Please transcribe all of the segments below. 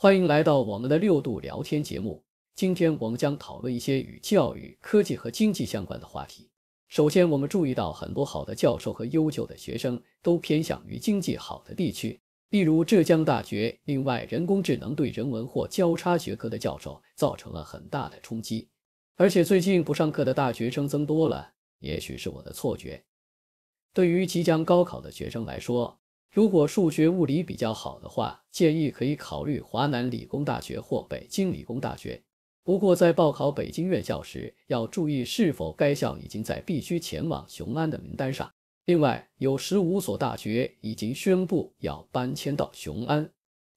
欢迎来到我们的六度聊天节目。今天我们将讨论一些与教育、科技和经济相关的话题。首先，我们注意到很多好的教授和优秀的学生都偏向于经济好的地区，例如浙江大学。另外，人工智能对人文或交叉学科的教授造成了很大的冲击。而且，最近不上课的大学生增多了，也许是我的错觉。对于即将高考的学生来说，如果数学物理比较好的话，建议可以考虑华南理工大学或北京理工大学。不过在报考北京院校时，要注意是否该校已经在必须前往雄安的名单上。另外，有十五所大学已经宣布要搬迁到雄安。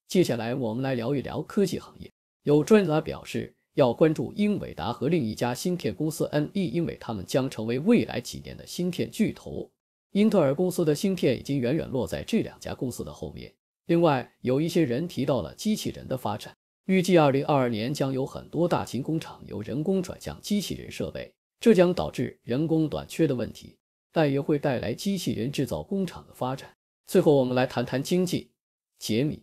接下来我们来聊一聊科技行业。有专家表示，要关注英伟达和另一家芯片公司 n e 因为他们将成为未来几年的芯片巨头。英特尔公司的芯片已经远远落在这两家公司的后面。另外，有一些人提到了机器人的发展，预计二零二二年将有很多大型工厂由人工转向机器人设备，这将导致人工短缺的问题，但也会带来机器人制造工厂的发展。最后，我们来谈谈经济。杰米·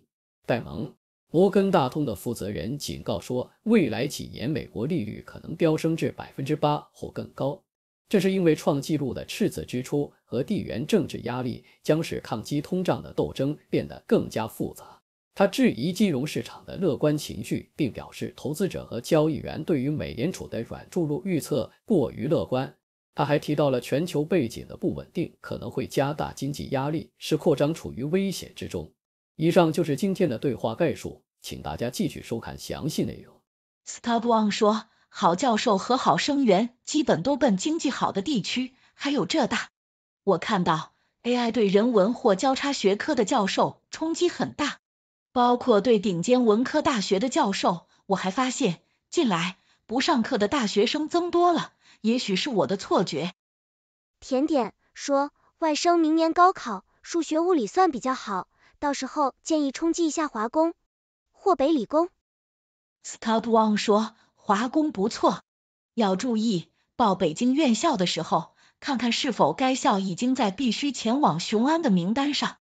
戴蒙，摩根大通的负责人警告说，未来几年美国利率可能飙升至百分之八或更高。这是因为创纪录的赤字支出和地缘政治压力将使抗击通胀的斗争变得更加复杂。他质疑金融市场的乐观情绪，并表示投资者和交易员对于美联储的软注入预测过于乐观。他还提到了全球背景的不稳定可能会加大经济压力，使扩张处于危险之中。以上就是今天的对话概述，请大家继续收看详细内容。s t o p o n 说。好教授和好生源基本都奔经济好的地区，还有浙大。我看到 AI 对人文或交叉学科的教授冲击很大，包括对顶尖文科大学的教授。我还发现，近来不上课的大学生增多了，也许是我的错觉。甜点说，外甥明年高考数学物理算比较好，到时候建议冲击一下华工或北理工。s c o u t Wang 说。华工不错，要注意报北京院校的时候，看看是否该校已经在必须前往雄安的名单上。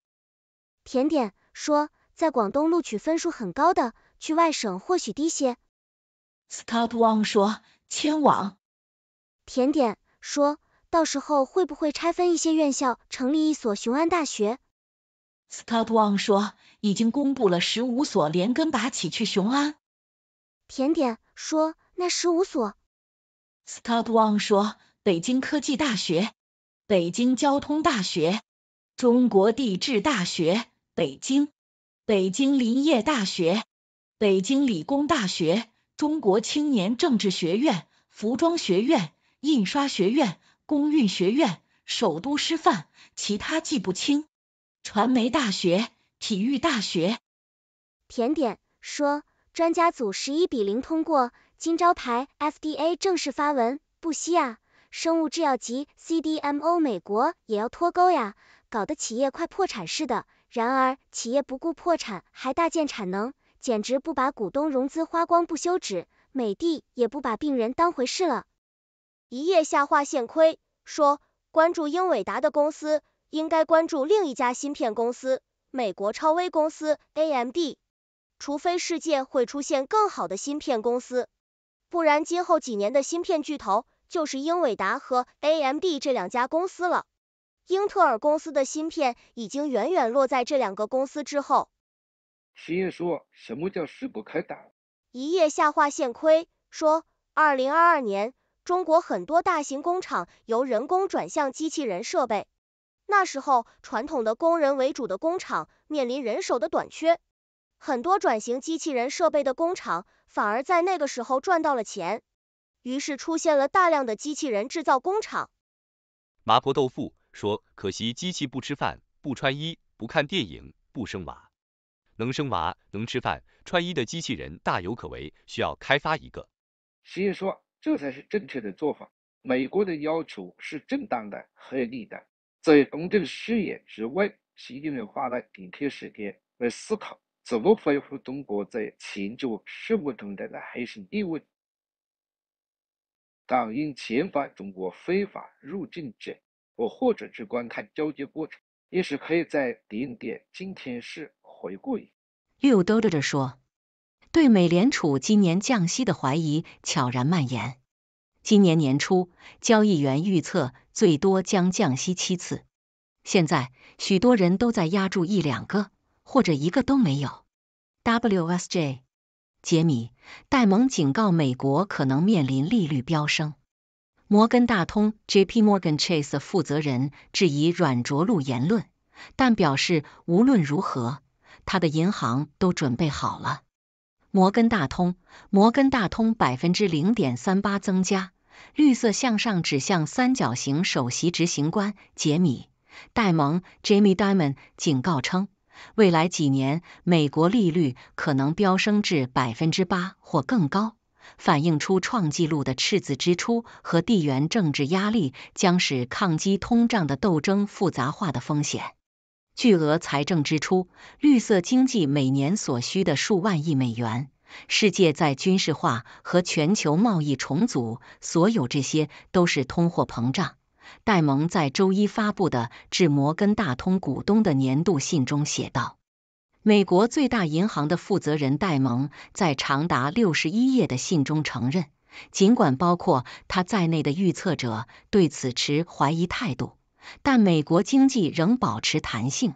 甜点说，在广东录取分数很高的，去外省或许低些。Scott Wang 说，迁往。甜点说，到时候会不会拆分一些院校，成立一所雄安大学？Scott Wang 说，已经公布了十五所连根拔起去雄安。甜点说，那十五所。Stop one 说，北京科技大学、北京交通大学、中国地质大学北京、北京林业大学、北京理工大学、中国青年政治学院、服装学院、印刷学院、工运学院、首都师范，其他记不清。传媒大学、体育大学。甜点说。专家组十一比零通过，金招牌 FDA 正式发文，不惜啊，生物制药级 CDMO 美国也要脱钩呀，搞得企业快破产似的。然而企业不顾破产还大建产能，简直不把股东融资花光不休止，美的也不把病人当回事了，一夜下划现亏。说关注英伟达的公司，应该关注另一家芯片公司，美国超威公司 AMD。除非世界会出现更好的芯片公司，不然今后几年的芯片巨头就是英伟达和 AMD 这两家公司了。英特尔公司的芯片已经远远落在这两个公司之后。石燕说，什么叫势不可挡？一夜下划线亏，说二零二二年，中国很多大型工厂由人工转向机器人设备，那时候传统的工人为主的工厂面临人手的短缺。很多转型机器人设备的工厂，反而在那个时候赚到了钱，于是出现了大量的机器人制造工厂。麻婆豆腐说：“可惜机器不吃饭、不穿衣、不看电影、不生娃，能生娃、能吃饭、穿衣的机器人大有可为，需要开发一个。”实习说：“这才是正确的做法，美国的要求是正当的、合理的，在公正视野之外。”习近平花了几天时间来思考。怎么恢复中国在全球事务中的核心地位？打印遣返中国非法入境者，我或者只观看交接过程，也是可以在点点今天是回顾。有投资者说，对美联储今年降息的怀疑悄然蔓延。今年年初，交易员预测最多将降息七次，现在许多人都在押注一两个。或者一个都没有。WSJ，杰米·戴蒙警告美国可能面临利率飙升。摩根大通 JP Morgan Chase 负责人质疑软着陆言论，但表示无论如何，他的银行都准备好了。摩根大通，摩根大通百分之零点三八增加，绿色向上指向三角形。首席执行官杰米·戴蒙 （Jamie Dimon） 警告称。未来几年，美国利率可能飙升至百分之八或更高，反映出创纪录的赤字支出和地缘政治压力将使抗击通胀的斗争复杂化的风险。巨额财政支出、绿色经济每年所需的数万亿美元、世界在军事化和全球贸易重组，所有这些都是通货膨胀。戴蒙在周一发布的致摩根大通股东的年度信中写道，美国最大银行的负责人戴蒙在长达六十一页的信中承认，尽管包括他在内的预测者对此持怀疑态度，但美国经济仍保持弹性。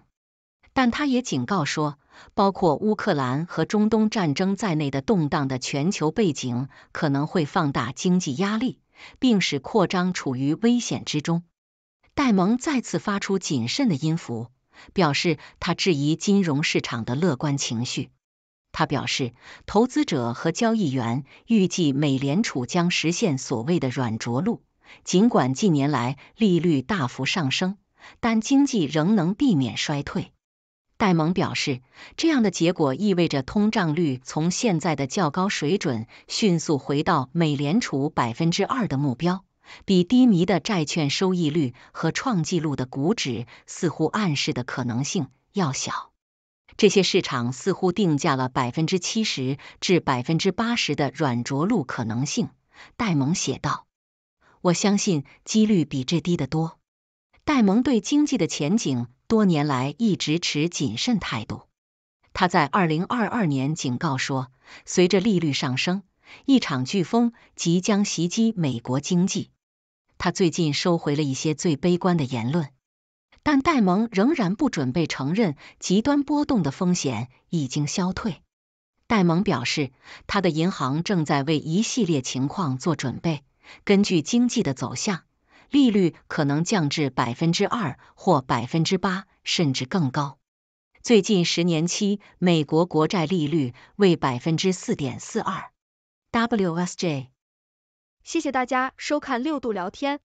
但他也警告说，包括乌克兰和中东战争在内的动荡的全球背景可能会放大经济压力。并使扩张处于危险之中。戴蒙再次发出谨慎的音符，表示他质疑金融市场的乐观情绪。他表示，投资者和交易员预计美联储将实现所谓的软着陆，尽管近年来利率大幅上升，但经济仍能避免衰退。戴蒙表示，这样的结果意味着通胀率从现在的较高水准迅速回到美联储百分之二的目标，比低迷的债券收益率和创纪录的股指似乎暗示的可能性要小。这些市场似乎定价了百分之七十至百分之八十的软着陆可能性。戴蒙写道：“我相信几率比这低得多。”戴蒙对经济的前景。多年来一直持谨慎态度。他在二零二二年警告说，随着利率上升，一场飓风即将袭击美国经济。他最近收回了一些最悲观的言论，但戴蒙仍然不准备承认极端波动的风险已经消退。戴蒙表示，他的银行正在为一系列情况做准备，根据经济的走向。利率可能降至百分之二或百分之八，甚至更高。最近十年期美国国债利率为百分之四点四二。WSJ。谢谢大家收看六度聊天，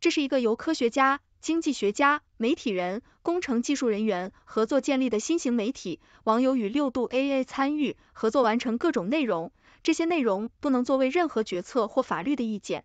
这是一个由科学家、经济学家、媒体人、工程技术人员合作建立的新型媒体。网友与六度 AA 参与合作完成各种内容，这些内容不能作为任何决策或法律的意见。